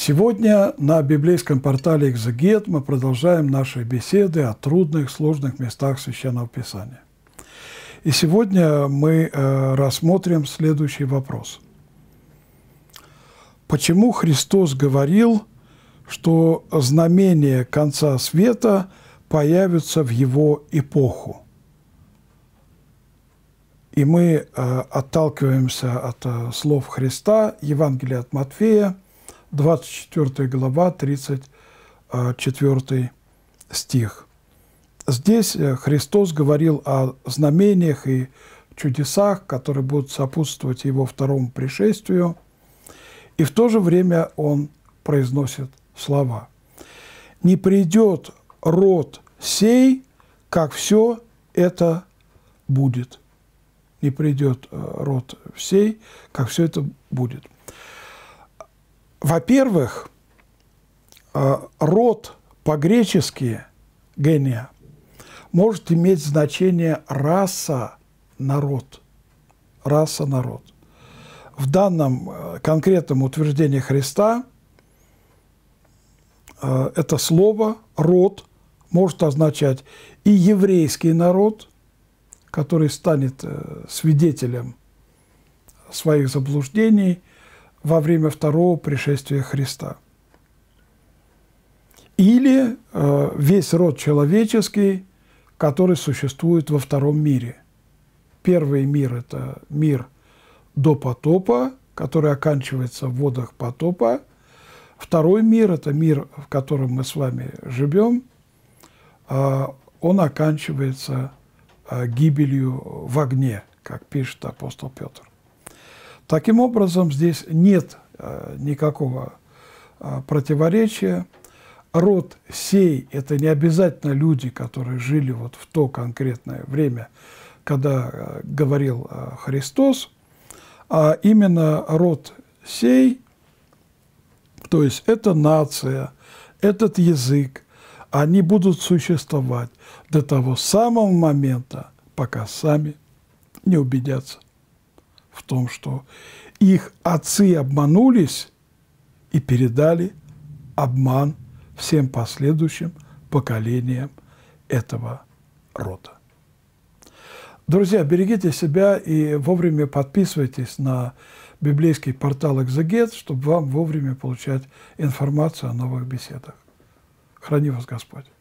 Сегодня на библейском портале «Экзегет» мы продолжаем наши беседы о трудных, сложных местах Священного Писания. И сегодня мы э, рассмотрим следующий вопрос. Почему Христос говорил, что знамения конца света появятся в его эпоху? И мы э, отталкиваемся от э, слов Христа, Евангелия от Матфея – 24 глава, 34 а, стих. Здесь э, Христос говорил о знамениях и чудесах, которые будут сопутствовать его второму пришествию, и в то же время он произносит слова. «Не придет род сей, как все это будет». Не придет э, род сей, как все это будет. Во-первых, э, род по-гречески гения может иметь значение раса народ. Раса народ. В данном э, конкретном утверждении Христа э, это слово род может означать и еврейский народ, который станет свидетелем своих заблуждений – во время второго пришествия Христа. Или э, весь род человеческий, который существует во втором мире. Первый мир – это мир до потопа, который оканчивается в водах потопа. Второй мир – это мир, в котором мы с вами живем. Э, он оканчивается э, гибелью в огне, как пишет апостол Петр. Таким образом, здесь нет э, никакого а, противоречия. Род сей – это не обязательно люди, которые жили вот в то конкретное время, когда э, говорил э, Христос, а именно род сей, то есть это нация, этот язык, они будут существовать до того самого момента, пока сами не убедятся в том, что их отцы обманулись и передали обман всем последующим поколениям этого рода. Друзья, берегите себя и вовремя подписывайтесь на библейский портал «Экзегет», чтобы вам вовремя получать информацию о новых беседах. Храни вас Господь!